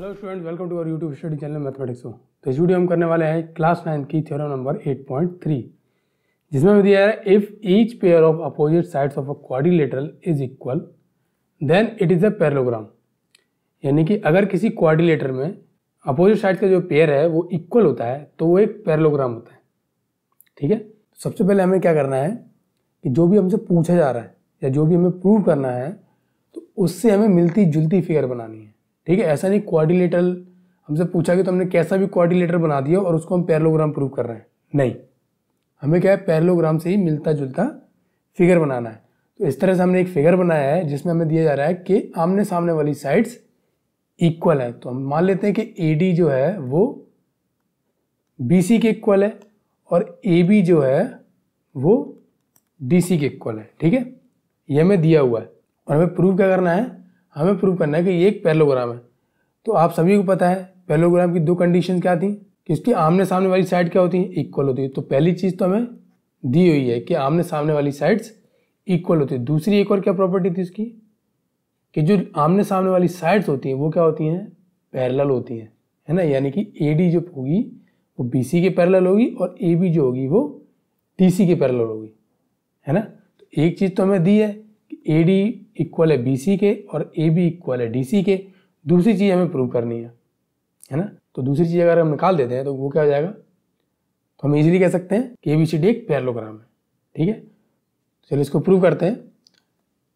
hello students welcome to our YouTube study channel mathematics हो तो इस वीडियो हम करने वाले हैं क्लास नाइन की थ्योरम नंबर 8.3 जिसमें हमें दिया है if each pair of opposite sides of a quadrilateral is equal then it is a parallelogram यानी कि अगर किसी क्वारिलेटर में अपोजिट साइड का जो पेयर है वो इक्वल होता है तो वो एक पैरलोग्राम होता है ठीक है तो सबसे पहले हमें क्या करना है कि जो भी हमसे पूछा जा रहा है या जो भी हमें प्रूव करना है तो उससे हमें मिलती जुलती फिगर बनानी है ठीक है ऐसा नहीं क्वारिलेटरल हमसे पूछा कि तो हमने कैसा भी क्वारिलेटर बना दिया और उसको हम पैरलोग्राम प्रूव कर रहे हैं नहीं हमें क्या है पैरलोग्राम से ही मिलता जुलता फिगर बनाना है तो इस तरह से हमने एक फिगर बनाया है जिसमें हमें दिया जा रहा है कि आमने सामने वाली साइड्स इक्वल है तो हम मान लेते हैं कि ए जो है वो बी के इक्वल है और ए जो है वो डी के इक्वल है ठीक है यह हमें दिया हुआ है और हमें प्रूव क्या करना है हमें प्रूव करना है कि ये एक पैरोग्राम है तो आप सभी को पता है पैरोग्राम की दो कंडीशन क्या थी कि इसकी आमने सामने वाली साइड क्या होती है इक्वल होती है तो पहली चीज़ तो हमें दी हुई है कि आमने सामने वाली साइड्स इक्वल होती है दूसरी एक और क्या प्रॉपर्टी थी इसकी कि जो आमने सामने वाली साइड्स होती हैं वो क्या होती हैं पैरेलल होती हैं है ना यानी कि ए डी जो होगी वो बी सी के पैरेलल होगी और ए बी जो होगी वो टी सी के पैरेलल होगी है ना तो एक चीज़ तो हमें दी है ए डी इक्वल है बी सी के और ए बी इक्वल है डी सी के दूसरी चीज़ हमें प्रूव करनी है है ना तो दूसरी चीज़ अगर हम निकाल देते हैं तो वो क्या हो जाएगा तो हम इजीली कह सकते हैं कि ए बी सी डी एक पैरलोग्राम है ठीक है चलिए इसको प्रूव करते हैं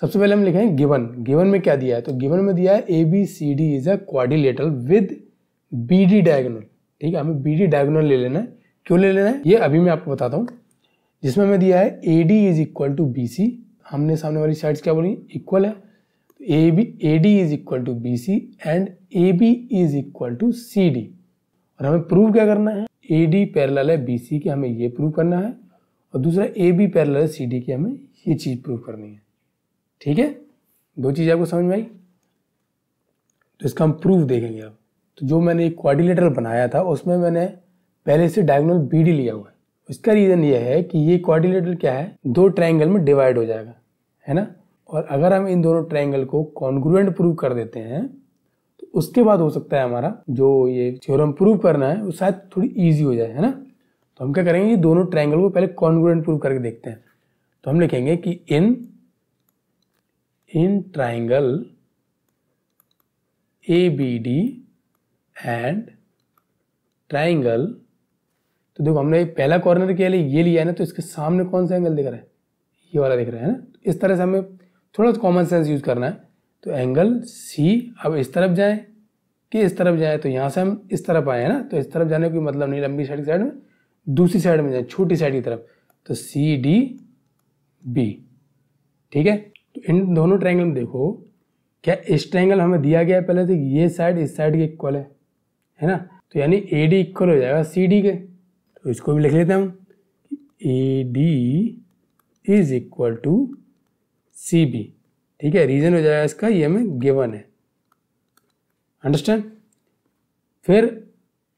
सबसे पहले हम हैं गिवन गिवन में क्या दिया है तो गिवन में दिया है A B C D is a quadrilateral with B D diagonal ठीक है हमें बी डी डायगोनल ले लेना है क्यों ले लेना है ये अभी मैं आपको बताता हूँ जिसमें हमें दिया है A D is equal to B C हमने सामने वाली साइड्स क्या बोली इक्वल है A B A D is equal to B C and A B is equal to C D और हमें प्रूव क्या करना है ए डी पैरल है बी सी की हमें ये प्रूव करना है और दूसरा ए बी पैरल है सी डी की हमें ये चीज़ प्रूव करनी है ठीक है दो चीज़ आपको समझ में आई तो इसका हम प्रूफ देखेंगे अब तो जो मैंने एक क्वारिलेटर बनाया था उसमें मैंने पहले से डायगोनल बी डी लिया हुआ है उसका रीज़न ये है कि ये क्वारिलेटर क्या है दो ट्राइंगल में डिवाइड हो जाएगा है ना और अगर हम इन दोनों ट्राइंगल को कॉन्ग्रुएंट प्रूव कर देते हैं तो उसके बाद हो सकता है हमारा जो ये थ्योरम प्रूव करना है वो शायद थोड़ी ईजी हो जाए है ना तो हम क्या करेंगे ये दोनों ट्राइंगल को पहले कॉन्ग्रुएंट प्रूव करके देखते हैं तो हम लिखेंगे कि इन इन triangle A B D and triangle तो देखो हमने पहला कॉर्नर के लिए ये लिया है ना तो इसके सामने कौन सा एंगल दिख रहा है ये वाला दिख रहा है ना तो इस तरह से हमें थोड़ा सा कॉमन सेंस यूज़ करना है तो एंगल सी अब इस तरफ जाएँ कि इस तरफ जाएँ तो यहाँ से हम इस तरफ आए हैं ना तो इस तरफ जाने कोई मतलब नहीं लंबी साइड की साइड में दूसरी साइड में जाए छोटी साइड की तरफ तो सी डी बी ठीक है तो इन दोनों ट्रायंगल में देखो क्या इस ट्रायंगल हमें दिया गया है पहले तो ये साइड इस साइड के इक्वल है है ना तो यानी ए डी इक्वल हो जाएगा सी डी के तो इसको भी लिख लेते हैं हम A D is equal to C B ठीक है रीजन हो जाएगा इसका ये हमें गिवन है अंडरस्टैंड फिर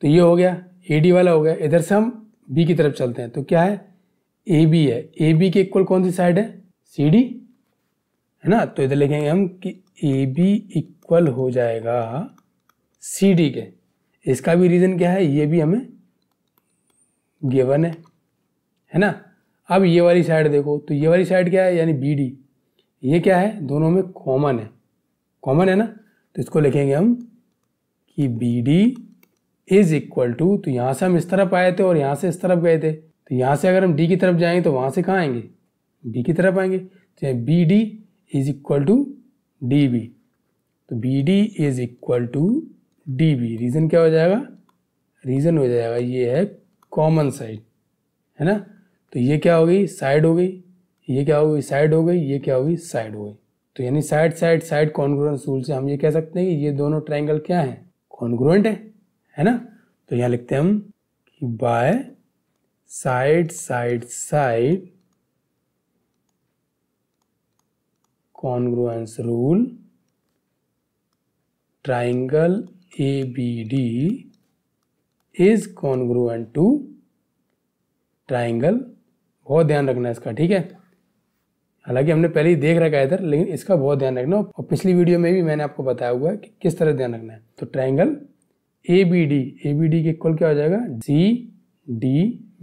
तो ये हो गया ए डी वाला हो गया इधर से हम बी की तरफ चलते हैं तो क्या है ए बी है ए बी के इक्वल कौन सी साइड है सी डी है ना तो इधर लिखेंगे हम कि ए बी इक्वल हो जाएगा सी डी के इसका भी रीज़न क्या है ये भी हमें गिवन है है ना अब ये वाली साइड देखो तो ये वाली साइड क्या है यानी बी डी ये क्या है दोनों में कॉमन है कॉमन है ना तो इसको लिखेंगे हम कि B D is equal to तो यहाँ से हम इस तरफ आए थे और यहाँ से इस तरफ गए थे तो यहाँ से अगर हम डी की तरफ जाएंगे तो वहाँ से कहाँ आएंगे डी की तरफ आएंगे तो B D is equal to D B तो B D is equal to D B reason क्या हो जाएगा रीज़न हो जाएगा ये है कॉमन साइड है ना तो ये क्या हो गई साइड हो गई ये क्या हो गई साइड हो गई ये क्या हो गई साइड हो गई तो यानी side side side congruence rule से हम ये कह सकते हैं कि ये दोनों ट्राइंगल क्या है कॉन्ग्रुएंट है है ना तो यहाँ लिखते हैं हम कि by side side side congruence rule triangle A B D is congruent to triangle बहुत ध्यान रखना इसका ठीक है हालांकि हमने पहले ही देख रखा है इधर लेकिन इसका बहुत ध्यान रखना और पिछली वीडियो में भी मैंने आपको बताया हुआ है कि किस तरह ध्यान रखना है तो triangle A B D A B D के इक्वल क्या हो जाएगा जी डी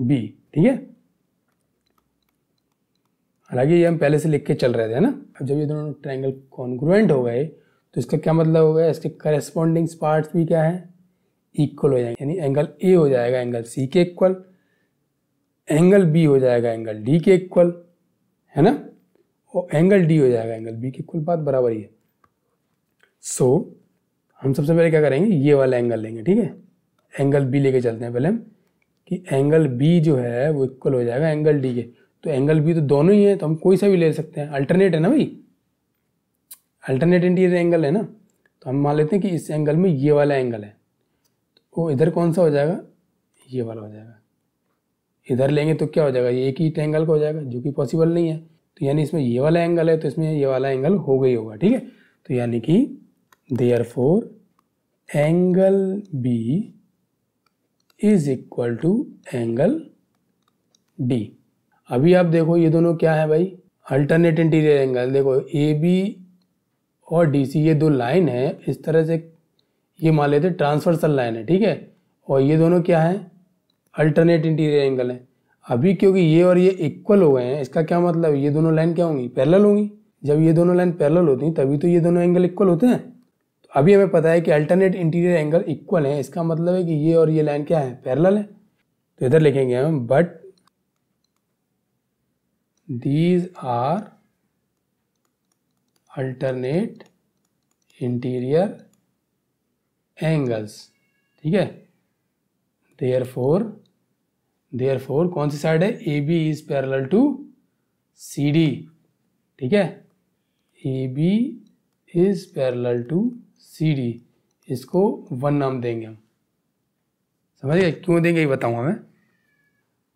बी ठीक है हालांकि ये हम पहले से लिख के चल रहे थे ना अब जब ये दोनों ट्राइंगल कॉन्ग्रुएंट हो गए तो इसका क्या मतलब हो गया इसके करेस्पॉन्डिंग पार्ट्स भी क्या है इक्वल हो जाएंगे यानी एंगल ए हो जाएगा एंगल सी के इक्वल एंगल बी हो जाएगा एंगल डी के इक्वल है ना और एंगल डी हो जाएगा एंगल बी के इक्वल बात बराबर ही है सो so, हम सबसे पहले क्या करेंगे ये वाला एंगल लेंगे ठीक है एंगल बी लेके चलते हैं पहले हम कि एंगल बी जो है वो इक्वल हो जाएगा एंगल डी के तो एंगल बी तो दोनों ही है तो हम कोई सा भी ले सकते हैं अल्टरनेट है ना भाई अल्टरनेट इंटीरियर एंगल है ना तो हम मान लेते हैं कि इस एंगल में ये वाला एंगल है वो इधर कौन सा हो जाएगा ये वाला हो जाएगा इधर लेंगे तो क्या हो जाएगा ये एक ही एंगल का हो जाएगा जो कि पॉसिबल नहीं है तो यानी इसमें ये वाला एंगल है तो इसमें ये वाला एंगल हो गई होगा ठीक है तो यानी कि therefore angle B is equal to angle D अभी आप देखो ये दोनों क्या है भाई अल्टरनेट इंटीरियर एंगल देखो ए बी और डी सी ये दो लाइन है इस तरह से ये मान लेते ट्रांसवर्सल लाइन है ठीक है और ये दोनों क्या है अल्टरनेट इंटीरियर एंगल है अभी क्योंकि ये और ये इक्वल हो गए हैं इसका क्या मतलब ये दोनों लाइन क्या होंगी पैरल होंगी जब ये दोनों लाइन पैरल होती हैं तभी तो ये दोनों एंगल इक्वल होते हैं तो अभी हमें पता है कि अल्टरनेट इंटीरियर एंगल इक्वल है इसका मतलब है कि ये और ये लाइन क्या है पैरल है तो इधर लिखेंगे हम but these are alternate interior angles ठीक है देयर फोर देयर फोर कौन सी साइड है A B is parallel to C D ठीक है A B is parallel to C D इसको वन नाम देंगे हम समझिए क्यों देंगे ये बताऊँगा मैं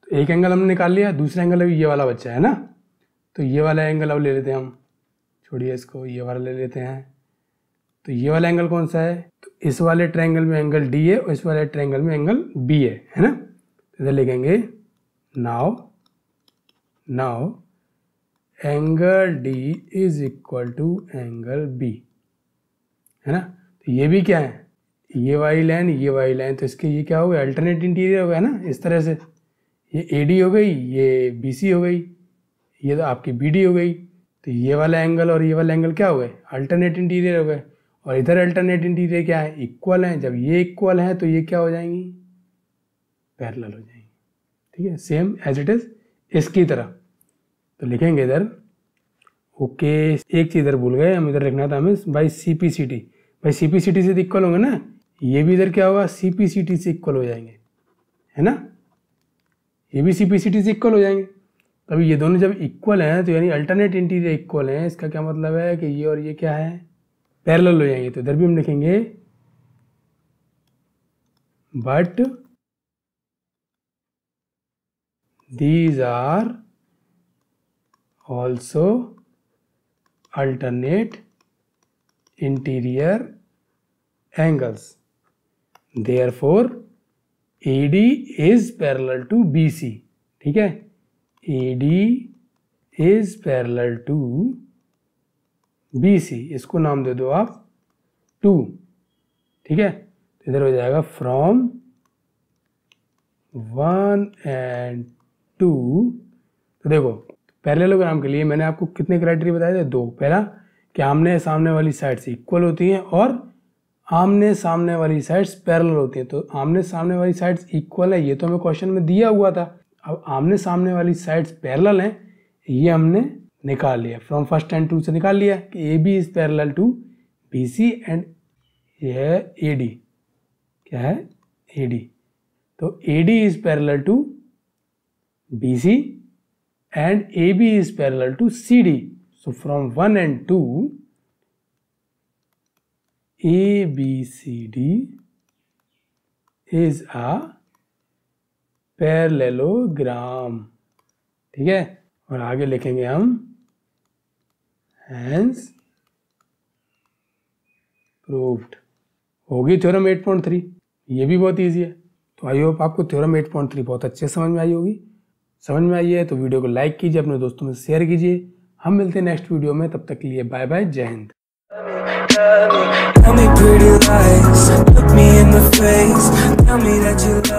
तो एक एंगल हमने निकाल लिया दूसरा एंगल अभी ये वाला बच्चा है ना तो ये वाला एंगल अब ले लेते हैं हम छोड़िए इसको ये वाला ले लेते हैं तो ये वाला एंगल कौन सा है तो इस वाले ट्रायंगल में एंगल डी है और इस वाले ट्रायंगल में एंगल बी है है ना तो इधर लिखेंगे now now angle D is equal to angle B है ना तो ये भी क्या है ये वाई लाइन ये वाई लाइन तो इसके ये क्या हो गया अल्टरनेट इंटीरियर हो गया ना इस तरह से ये ए डी हो गई ये बी सी हो गई ये तो आपकी बी डी हो गई तो ये वाला एंगल और ये वाला एंगल क्या हो गए अल्टरनेट इंटीरियर हो गए और इधर अल्टरनेट इंटीरियर क्या है इक्वल है जब ये इक्वल है तो ये क्या हो जाएंगी पैरेलल हो जाएंगी ठीक है सेम एज इट इज इसकी तरह तो लिखेंगे इधर ओके एक चीज़ इधर भूल गए हम इधर लिखना था हमें by C P C T by C P C T से इक्वल तो होंगे ना ये भी इधर क्या होगा सी पी सी टी से इक्वल हो जाएंगे है ना ये भी सी पी सी टी से इक्वल हो जाएंगे अभी ये दोनों जब इक्वल हैं तो यानी अल्टरनेट इंटीरियर इक्वल हैं इसका क्या मतलब है कि ये और ये क्या है पैरेलल हो जाएंगे तो इधर भी हम लिखेंगे but these are also alternate interior angles therefore A D is parallel to B C ठीक है A D is parallel to B C इसको नाम दे दो आप टू ठीक है तो इधर हो जाएगा फ्रॉम वन एंड टू तो देखो पैरेललोग्राम के लिए मैंने आपको कितने क्राइटेरिया बताए थे दो पहला कि आमने सामने वाली साइड्स इक्वल होती हैं और आमने सामने वाली साइड्स पैरेलल होती हैं तो आमने सामने वाली साइड्स इक्वल है ये तो हमें क्वेश्चन में दिया हुआ था अब आमने सामने वाली साइड्स पैरेलल हैं ये हमने निकाल लिया फ्रॉम फर्स्ट एंड टू से निकाल लिया कि A B is parallel to B C and ये है ए डी क्या है ए डी तो A D is parallel to B C and A B is parallel to C D so from one and two A B C D is a parallelogram ठीक है और आगे लिखेंगे हम hence proved होगी theorem 8.3 ये भी बहुत इजी है तो आई होप आपको थ्योरम 8.3 बहुत अच्छे समझ में आई होगी समझ में आई है तो वीडियो को लाइक कीजिए अपने दोस्तों में शेयर कीजिए हम मिलते हैं नेक्स्ट वीडियो में तब तक के लिए बाय बाय जय Hind Tell me pretty lies, look me in the face, tell me that you love